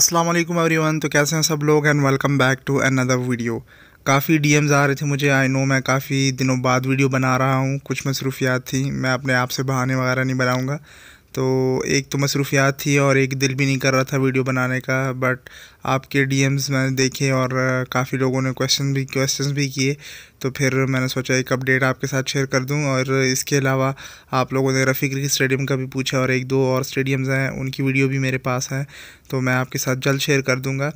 अस्सलाम वालेकुम एवरीवन तो कैसे हैं सब लोग and welcome back to another video काफ़ी डीएम्स आ रहे थे मुझे आई नो मैं काफ़ी दिनों बाद वीडियो बना रहा हूँ कुछ मसरूफियात थी मैं अपने आप से बहाने वगैरह नहीं बनाऊँगा तो एक तो मसरूफियात थी और एक दिल भी नहीं कर रहा था वीडियो बनाने का बट आपके डीएम्स मैंने देखे और काफ़ी लोगों ने क्वेश्चन भी क्वेश्चंस भी किए तो फिर मैंने सोचा एक अपडेट आपके साथ शेयर कर दूं और इसके अलावा आप लोगों ने रफ़ी क्रिक स्टेडियम का भी पूछा और एक दो और स्टेडियम्स हैं उनकी वीडियो भी मेरे पास हैं तो मैं आपके साथ जल्द शेयर कर दूँगा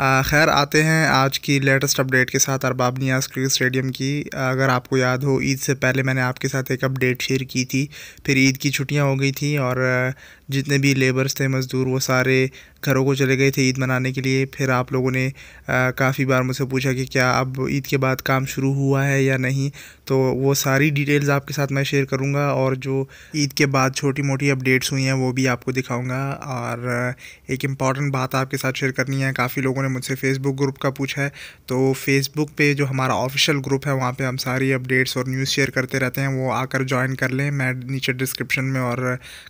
खैर आते हैं आज की लेटेस्ट अपडेट के साथ अरबाब नियाज क्रिकेट स्टेडियम की अगर आपको याद हो ईद से पहले मैंने आपके साथ एक अपडेट शेयर की थी फिर ईद की छुट्टियां हो गई थी और जितने भी लेबर्स थे मज़दूर वो सारे घरों को चले गए थे ईद मनाने के लिए फिर आप लोगों ने काफ़ी बार मुझसे पूछा कि क्या अब ईद के बाद काम शुरू हुआ है या नहीं तो वो सारी डिटेल्स आपके साथ मैं शेयर करूँगा और जो ईद के बाद छोटी मोटी अपडेट्स हुई हैं वो भी आपको दिखाऊँगा और एक इम्पॉर्टेंट बात आपके साथ शेयर करनी है काफ़ी लोगों ने मुझसे फ़ेसबुक ग्रुप का पूछा है तो फेसबुक पर जो हमारा ऑफिशियल ग्रुप है वहाँ पर हम सारी अपडेट्स और न्यूज़ शेयर करते रहते हैं वो आकर ज्वाइन कर लें मैं नीचे डिस्क्रिप्शन में और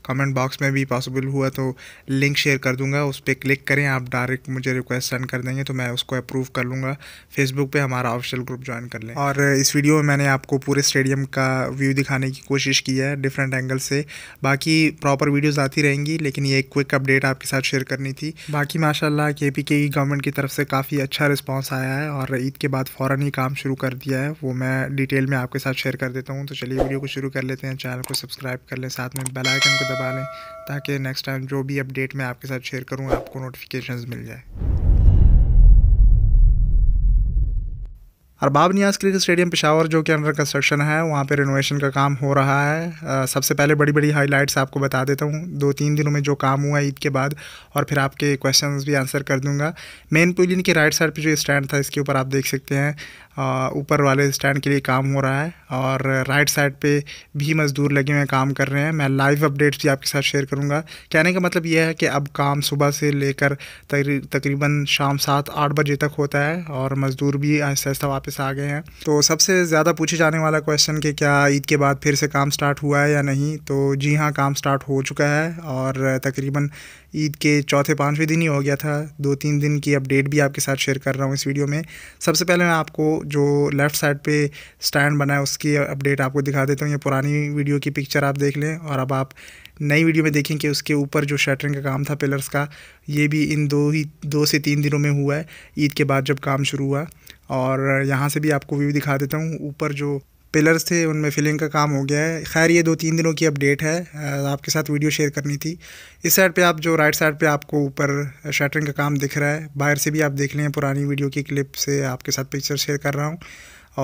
कमेंट बॉक्स में भी भी पॉसिबल हुआ तो लिंक शेयर कर दूंगा उस पर क्लिक करें आप डायरेक्ट मुझे रिक्वेस्ट सेंड कर देंगे तो मैं उसको अप्रूव कर लूँगा फेसबुक पे हमारा ऑफिशियल ग्रुप ज्वाइन कर लें और इस वीडियो में मैंने आपको पूरे स्टेडियम का व्यू दिखाने की कोशिश की है डिफरेंट एंगल से बाकी प्रॉपर वीडियोज़ आती रहेंगी लेकिन ये एक क्विक अपडेट आपके साथ शेयर करनी थी बाकी माशाला के पी के गवर्नमेंट की तरफ से काफ़ी अच्छा रिस्पॉन्स आया है और ईद के बाद फ़ौरन ही काम शुरू कर दिया है वो मैं डिटेल में आपके साथ शेयर कर देता हूँ तो चलिए वीडियो को शुरू कर लेते हैं चैनल को सब्सक्राइब कर लें साथ में बेलाइकन को दबा लें ताकि नेक्स्ट टाइम जो भी अपडेट मैं आपके साथ शेयर करूँ आपको नोटिफिकेशन मिल जाए अरबाब नियाज क्रिकेट स्टेडियम पिशावर जो कि अंडर कंस्ट्रक्शन है वहाँ पर रिनोवेशन का काम हो रहा है आ, सबसे पहले बड़ी बड़ी हाईलाइट्स आपको बता देता हूँ दो तीन दिनों में जो काम हुआ ईद के बाद और फिर आपके क्वेश्चन भी आंसर कर दूँगा मेन पुलिन के राइट साइड पर जो स्टैंड था इसके ऊपर आप देख सकते हैं ऊपर वाले स्टैंड के लिए काम हो रहा है और राइट साइड पे भी मज़दूर लगे हुए काम कर रहे हैं मैं लाइव अपडेट्स भी आपके साथ शेयर करूँगा कहने का मतलब यह है कि अब काम सुबह से लेकर तकरीबन शाम सात आठ बजे तक होता है और मज़दूर भी आहिस्ता आहिस्ता वापस वापस आ गए हैं तो सबसे ज़्यादा पूछे जाने वाला क्वेश्चन कि क्या ईद के बाद फिर से काम स्टार्ट हुआ है या नहीं तो जी हाँ काम स्टार्ट हो चुका है और तकरीबन ईद के चौथे पाँचवें दिन ही हो गया था दो तीन दिन की अपडेट भी आपके साथ शेयर कर रहा हूँ इस वीडियो में सबसे पहले मैं आपको जो लेफ़्ट साइड पे स्टैंड बना है उसकी अपडेट आपको दिखा देता हूँ ये पुरानी वीडियो की पिक्चर आप देख लें और अब आप नई वीडियो में देखें कि उसके ऊपर जो शटरिंग का काम था पिलर्स का ये भी इन दो ही दो से तीन दिनों में हुआ है ईद के बाद जब काम शुरू हुआ और यहाँ से भी आपको व्यू दिखा देता हूँ ऊपर जो पिलर्स थे उनमें फिलिंग का काम हो गया है खैर ये दो तीन दिनों की अपडेट है आपके साथ वीडियो शेयर करनी थी इस साइड पे आप जो राइट साइड पे आपको ऊपर शटरिंग का काम दिख रहा है बाहर से भी आप देख लें पुरानी वीडियो की क्लिप से आपके साथ पिक्चर शेयर कर रहा हूँ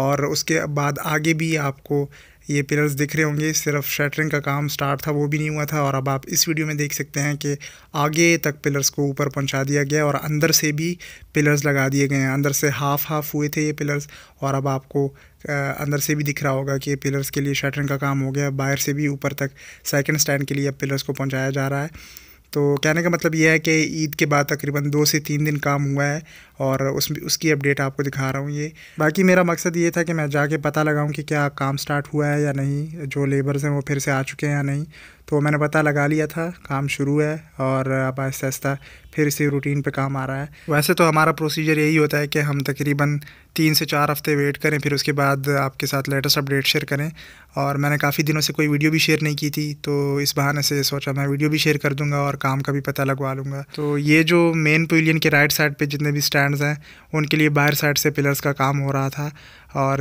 और उसके बाद आगे भी आपको ये पिलर्स दिख रहे होंगे सिर्फ शटरिंग का काम स्टार्ट था वो भी नहीं हुआ था और अब आप इस वीडियो में देख सकते हैं कि आगे तक पिलर्स को ऊपर पहुंचा दिया गया और अंदर से भी पिलर्स लगा दिए गए हैं अंदर से हाफ हाफ हुए थे ये पिलर्स और अब आपको अंदर से भी दिख रहा होगा कि पिलर्स के लिए शटरिंग का काम हो गया बाहर से भी ऊपर तक सेकेंड स्टैंड के लिए अब पिलर्स को पहुँचाया जा रहा है तो कहने का मतलब यह है कि ईद के बाद तकरीबन दो से तीन दिन काम हुआ है और उस उसकी अपडेट आपको दिखा रहा हूँ ये बाकी मेरा मकसद ये था कि मैं जाके पता लगाऊँ कि क्या काम स्टार्ट हुआ है या नहीं जो लेबर्स हैं वो फिर से आ चुके हैं या नहीं तो मैंने पता लगा लिया था काम शुरू है और अब आहिस्ता आहिस्ता फिर इसी रूटीन पे काम आ रहा है वैसे तो हमारा प्रोसीजर यही होता है कि हम तकरीबन तीन से चार हफ्ते वेट करें फिर उसके बाद आपके साथ लेटेस्ट अपडेट शेयर करें और मैंने काफ़ी दिनों से कोई वीडियो भी शेयर नहीं की थी तो इस बहाने से सोचा मैं वीडियो भी शेयर कर दूंगा और काम का भी पता लगवा लूँगा तो ये जो मेन पविलियन के राइट साइड पर जितने भी स्टैंड हैं उनके लिए बाहर साइड से पिलर्स का काम हो रहा था और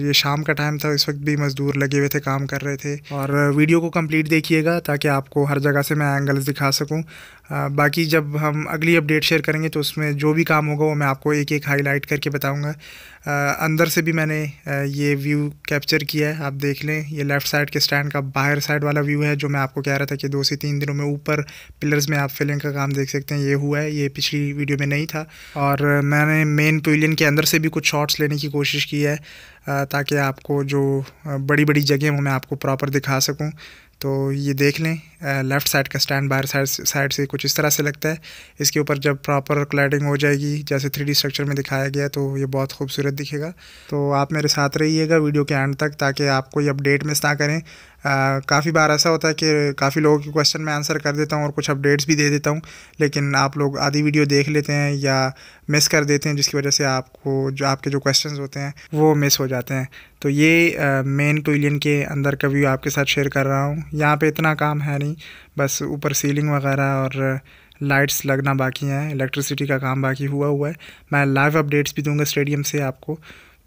ये शाम का टाइम था इस वक्त भी मज़दूर लगे हुए थे काम कर रहे थे और वीडियो को कंप्लीट देखिएगा ताकि आपको हर जगह से मैं एंगल्स दिखा सकूँ बाकी जब हम अगली अपडेट शेयर करेंगे तो उसमें जो भी काम होगा वो मैं आपको एक एक हाईलाइट करके बताऊंगा अंदर से भी मैंने ये व्यू कैप्चर किया है आप देख लें ये लेफ़्ट साइड के स्टैंड का बाहर साइड वाला व्यू है जो मैं आपको कह रहा था कि दो से तीन दिनों में ऊपर पिलर्स में आप फिलिंग का काम देख सकते हैं ये हुआ है ये पिछली वीडियो में नहीं था और मैंने मेन पविलियन के अंदर से भी कुछ शॉट्स लेने की कोशिश की है ताकि आपको जो बड़ी बड़ी जगह हैं वो मैं आपको प्रॉपर दिखा सकूँ तो ये देख लें लेफ़्ट साइड का स्टैंड बाहर साइड साइड से कुछ इस तरह से लगता है इसके ऊपर जब प्रॉपर क्लैडिंग हो जाएगी जैसे थ्री स्ट्रक्चर में दिखाया गया तो ये बहुत खूबसूरत दिखेगा तो आप मेरे साथ रहिएगा वीडियो के एंड तक ताकि आप कोई अपडेट मिस ना करें काफ़ी बार ऐसा होता है कि काफ़ी लोगों के क्वेश्चन में आंसर कर देता हूँ और कुछ अपडेट्स भी दे देता हूँ लेकिन आप लोग आधी वीडियो देख लेते हैं या मिस कर देते हैं जिसकी वजह से आपको जो आपके जो क्वेश्चंस होते हैं वो मिस हो जाते हैं तो ये मेन टूलियन के अंदर का व्यू आपके साथ शेयर कर रहा हूँ यहाँ पर इतना काम है नहीं नहीं बस ऊपर सीलिंग वगैरह और लाइट्स लगना बाकी हैं इलेक्ट्रिसिटी का काम बाकी हुआ हुआ है मैं लाइव अपडेट्स भी दूंगा स्टेडियम से आपको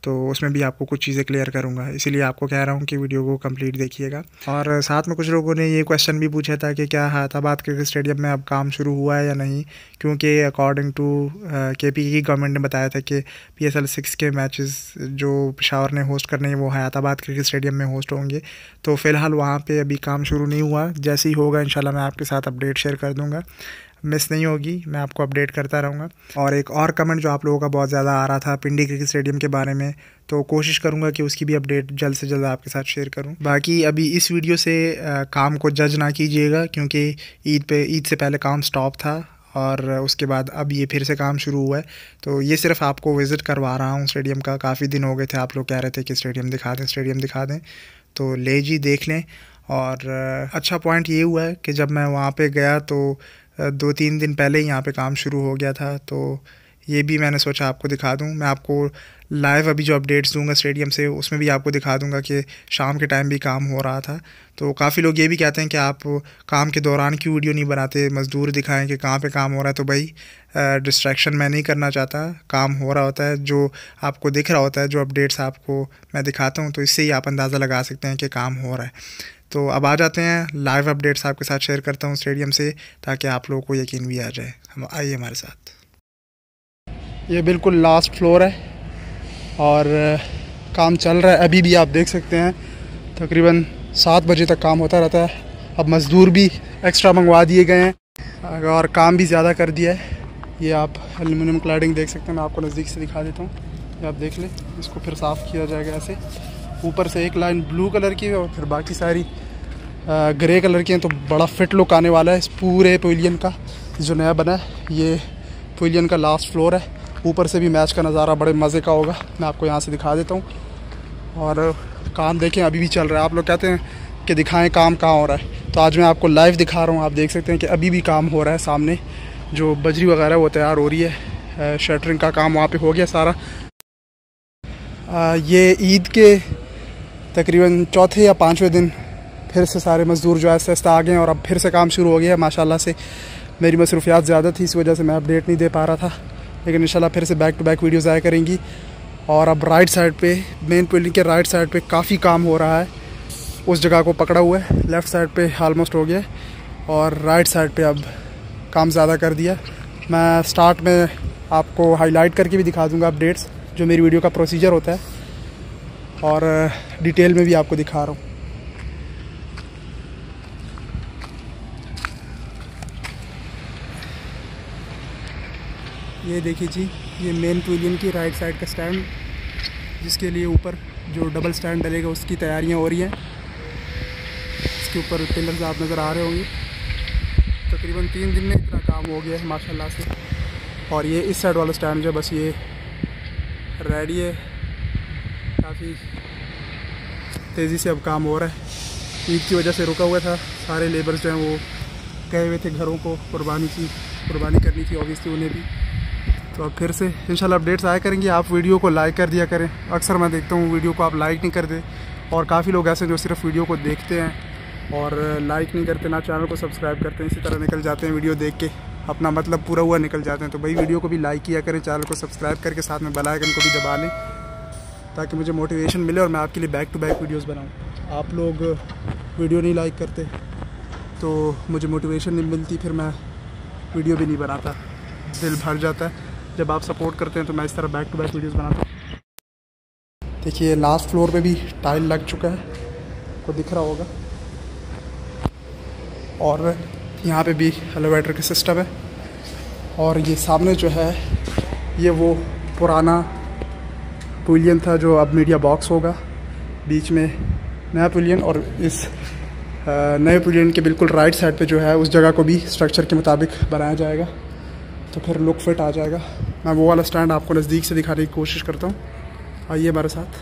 तो उसमें भी आपको कुछ चीज़ें क्लियर करूँगा इसीलिए आपको कह रहा हूँ कि वीडियो को कंप्लीट देखिएगा और साथ में कुछ लोगों ने ये क्वेश्चन भी पूछा था कि क्या हैदराबाद क्रिकेट स्टेडियम में अब काम शुरू हुआ है या नहीं क्योंकि अकॉर्डिंग टू के पी की गवर्नमेंट ने बताया था कि पी एस एल सिक्स के मैच जो पिशावर ने होस्ट करने हैं वो हैदराबाद क्रिकेट स्टेडियम में होस्ट होंगे तो फ़िलहाल वहाँ पर अभी काम शुरू नहीं हुआ जैसे ही होगा इन मैं आपके साथ अपडेट शेयर कर दूँगा मिस नहीं होगी मैं आपको अपडेट करता रहूँगा और एक और कमेंट जो आप लोगों का बहुत ज़्यादा आ रहा था पिंडी क्रिकेट स्टेडियम के बारे में तो कोशिश करूँगा कि उसकी भी अपडेट जल्द से जल्द आपके साथ शेयर करूँ बाकी अभी इस वीडियो से काम को जज ना कीजिएगा क्योंकि ईद पे ईद से पहले काम स्टॉप था और उसके बाद अब ये फिर से काम शुरू हुआ है तो ये सिर्फ आपको विज़िट करवा रहा हूँ स्टेडियम का काफ़ी दिन हो गए थे आप लोग कह रहे थे कि स्टेडियम दिखा दें स्टेडियम दिखा दें तो ले जी देख लें और अच्छा पॉइंट ये हुआ है कि जब मैं वहाँ पे गया तो दो तीन दिन पहले ही यहाँ पे काम शुरू हो गया था तो ये भी मैंने सोचा आपको दिखा दूँ मैं आपको लाइव अभी जो अपडेट्स दूंगा स्टेडियम से उसमें भी आपको दिखा दूंगा कि शाम के टाइम भी काम हो रहा था तो काफ़ी लोग ये भी कहते हैं कि आप काम के दौरान क्यों वीडियो नहीं बनाते मज़दूर दिखाएं कि कहाँ पे काम हो रहा है तो भाई डिस्ट्रैक्शन मैं नहीं करना चाहता काम हो रहा होता है जो आपको दिख रहा होता है जो अपडेट्स आपको मैं दिखाता हूँ तो इससे ही आप अंदाज़ा लगा सकते हैं कि काम हो रहा है तो अब आ जाते हैं लाइव अपडेट्स आपके साथ शेयर करता हूँ स्टेडियम से ताकि आप लोगों को यकीन भी आ जाए हम आइए हमारे साथ ये बिल्कुल लास्ट फ्लोर है और काम चल रहा है अभी भी आप देख सकते हैं तकरीबन सात बजे तक काम होता रहता है अब मज़दूर भी एक्स्ट्रा मंगवा दिए गए हैं और काम भी ज़्यादा कर दिया है ये आप एलुमिनियम क्लाइडिंग देख सकते हैं मैं आपको नज़दीक से दिखा देता हूँ ये आप देख लें इसको फिर साफ़ किया जाएगा ऐसे ऊपर से एक लाइन ब्लू कलर की और फिर बाकी सारी ग्रे कलर के हैं तो बड़ा फिट लुक आने वाला है इस पूरे पवेलियन का जो नया बना है ये पवेलियन का लास्ट फ्लोर है ऊपर से भी मैच का नज़ारा बड़े मज़े का होगा मैं आपको यहाँ से दिखा देता हूँ और काम देखें अभी भी चल रहा है आप लोग कहते हैं कि दिखाएं काम कहाँ हो रहा है तो आज मैं आपको लाइव दिखा रहा हूँ आप देख सकते हैं कि अभी भी काम हो रहा है सामने जो बजरी वगैरह वो तैयार हो रही है शटरिंग का काम वहाँ पे हो गया सारा आ, ये ईद के तकरीबन चौथे या पाँचवें दिन फिर से सारे मज़दूर जो आस्ते आस्ते आ गए और अब फिर से काम शुरू हो गया है माशाला से मेरी मसरूफियात ज़्यादा थी इस वजह से मैं अपडेट नहीं दे पा रहा था लेकिन इन फिर से बैक टू बैक वीडियोज़ आया करेंगी और अब राइट साइड पर मेन बिल्डिंग के राइट साइड पर काफ़ी काम हो रहा है उस जगह को पकड़ा हुआ है लेफ़्ट साइड पर आलमोस्ट हो गया और राइट साइड पर अब काम ज़्यादा कर दिया मैं स्टार्ट में आपको हाईलाइट करके भी दिखा दूँगा अपडेट्स जो मेरी वीडियो का प्रोसीजर होता है और डिटेल में भी आपको दिखा रहा हूँ ये देखिए जी ये मेन टू की राइट साइड का स्टैंड जिसके लिए ऊपर जो डबल स्टैंड डलेगा उसकी तैयारियां हो रही हैं इसके ऊपर पिलर्स आप नज़र आ रहे होंगे तकरीबन तीन दिन में इतना काम हो गया है माशाल्लाह से और ये इस साइड वाला स्टैंड जो बस ये रेडी है काफ़ी तेज़ी से अब काम हो रहा है ईद की वजह से रुका हुआ था सारे लेबर्स जो हैं वो गए हुए थे घरों को कुर्बानी की कुर्बानी करनी थी ऑबियसली उन्हें भी तो अब फिर से इंशाल्लाह अपडेट्स आया करेंगे आप वीडियो को लाइक कर दिया करें अक्सर मैं देखता हूँ वीडियो को आप लाइक नहीं करते और काफ़ी लोग ऐसे जो सिर्फ वीडियो को देखते हैं और लाइक नहीं करते ना चैनल को सब्सक्राइब करते हैं इसी तरह निकल जाते हैं वीडियो देख के अपना मतलब पूरा हुआ निकल जाते हैं तो भाई वीडियो को भी लाइक किया करें चैनल को सब्सक्राइब करके साथ में बलाइकन को भी दबा लें ताकि मुझे मोटिवेशन मिले और मैं आपके लिए बैक टू बैक वीडियोस बनाऊं आप लोग वीडियो नहीं लाइक करते तो मुझे मोटिवेशन नहीं मिलती फिर मैं वीडियो भी नहीं बनाता दिल भर जाता है जब आप सपोर्ट करते हैं तो मैं इस तरह बैक टू बैक वीडियोज़ बनाता हूँ देखिए लास्ट फ्लोर पे भी टाइल लग चुका है को दिख रहा होगा और यहाँ पे भी एलिवेटर का सिस्टम है और ये सामने जो है ये वो पुराना पुलियन था जो अब मीडिया बॉक्स होगा बीच में नया पुलियन और इस नए पुलियन के बिल्कुल राइट साइड पे जो है उस जगह को भी स्ट्रक्चर के मुताबिक बनाया जाएगा तो फिर लुक फिट आ जाएगा मैं वो वाला स्टैंड आपको नज़दीक से दिखाने की कोशिश करता हूँ आइए हमारे साथ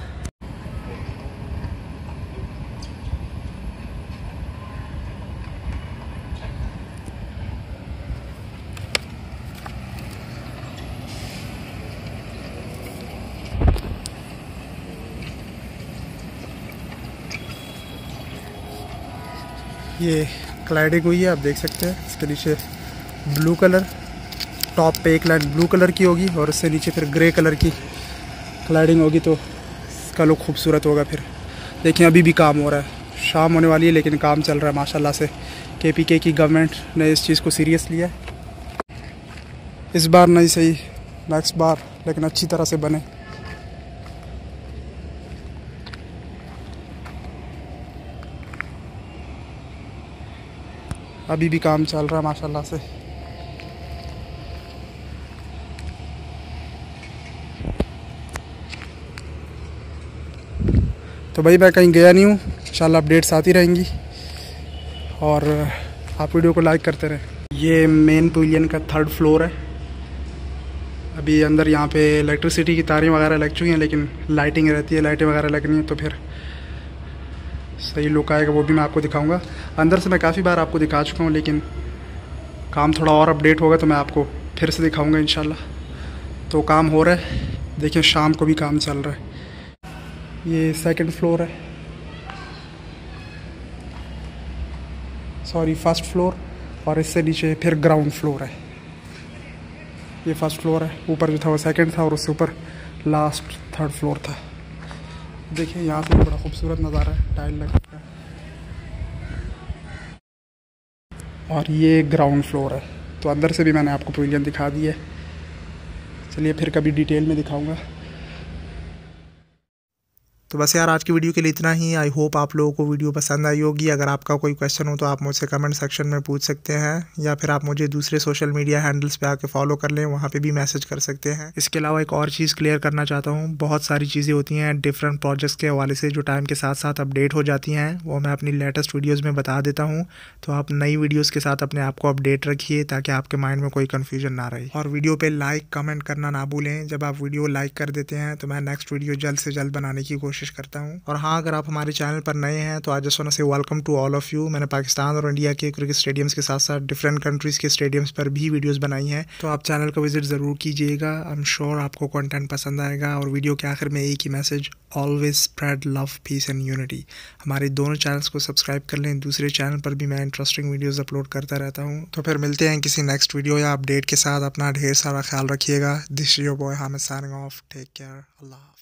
ये क्लाइडिंग हुई है आप देख सकते हैं इसके नीचे ब्लू कलर टॉप पे एक लाइन ब्लू कलर की होगी और उससे नीचे फिर ग्रे कलर की क्लाइडिंग होगी तो इसका लुक खूबसूरत होगा फिर देखिए अभी भी काम हो रहा है शाम होने वाली है लेकिन काम चल रहा है माशाल्लाह से के की गवर्नमेंट ने इस चीज़ को सीरियस लिया इस बार नहीं सही नेक्स्ट बार लेकिन अच्छी तरह से बने अभी भी काम चल रहा है माशाल्लाह से तो भाई मैं कहीं गया नहीं हूँ इन अपडेट्स आती रहेंगी और आप वीडियो को लाइक करते रहें ये मेन पविलियन का थर्ड फ्लोर है अभी अंदर यहाँ पे इलेक्ट्रिसिटी की तारें वगैरह लग चुकी हैं लेकिन लाइटिंग रहती है लाइटें वगैरह लगनी है तो फिर सही लुक आएगा वो भी मैं आपको दिखाऊंगा अंदर से मैं काफ़ी बार आपको दिखा चुका हूँ लेकिन काम थोड़ा और अपडेट होगा तो मैं आपको फिर से दिखाऊँगा इन तो काम हो रहा है देखिए शाम को भी काम चल रहा है ये सेकंड फ्लोर है सॉरी फर्स्ट फ्लोर और इससे नीचे फिर ग्राउंड फ्लोर है ये फर्स्ट फ्लोर है ऊपर जो था वो सेकंड था और उससे ऊपर लास्ट थर्ड फ्लोर था देखिए यहाँ से बड़ा खूबसूरत नज़ारा है टाइल लग रहा है और ये ग्राउंड फ्लोर है तो अंदर से भी मैंने आपको पवेलियन दिखा दी है चलिए फिर कभी डिटेल में दिखाऊंगा तो बस यार आज की वीडियो के लिए इतना ही आई होप आप लोगों को वीडियो पसंद आई होगी अगर आपका कोई क्वेश्चन हो तो आप मुझसे कमेंट सेक्शन में पूछ सकते हैं या फिर आप मुझे दूसरे सोशल मीडिया हैंडल्स पे आके फॉलो कर लें वहाँ पे भी मैसेज कर सकते हैं इसके अलावा एक और चीज़ क्लियर करना चाहता हूँ बहुत सारी चीज़ें होती हैं डिफरेंट प्रोजेक्ट्स के हवाले से जो टाइम के साथ साथ अपडेट हो जाती हैं वो मैं अपनी लेटेस्ट वीडियोज़ में बता देता हूँ तो आप नई वीडियोज़ के साथ अपने आप को अपडेट रखिए ताकि आपके माइंड में कोई कन्फ्यूजन ना रहे और वीडियो पर लाइक कमेंट करना ना भूलें जब आप वीडियो लाइक कर देते हैं तो मैं नेक्स्ट वीडियो जल्द से जल्द बनाने की कोशिश कोशिश करता हूँ और हाँ अगर आप हमारे चैनल पर नए हैं तो आज जस्ट से welcome to all of you मैंने पाकिस्तान और इंडिया के क्रिकेट स्टेडियम्स के साथ साथ डिफरेंट कंट्रीज़ के स्टेडियम्स पर भी वीडियोज़ बनाई हैं तो आप चैनल का विजिट ज़रूर कीजिएगा आई एम श्योर आपको कॉन्टेंट पसंद आएगा और वीडियो के आखिर में एक ही message always spread love peace and unity हमारे दोनों चैनल्स को सब्सक्राइब कर लें दूसरे चैनल पर भी मैं इंटरेस्टिंग वीडियोज़ अपलोड करता रहता हूँ तो फिर मिलते हैं किसी नेक्स्ट वीडियो या अपडेट के साथ अपना ढेर सारा ख्याल रखिएगा this your boy Hamid signing off take care Allah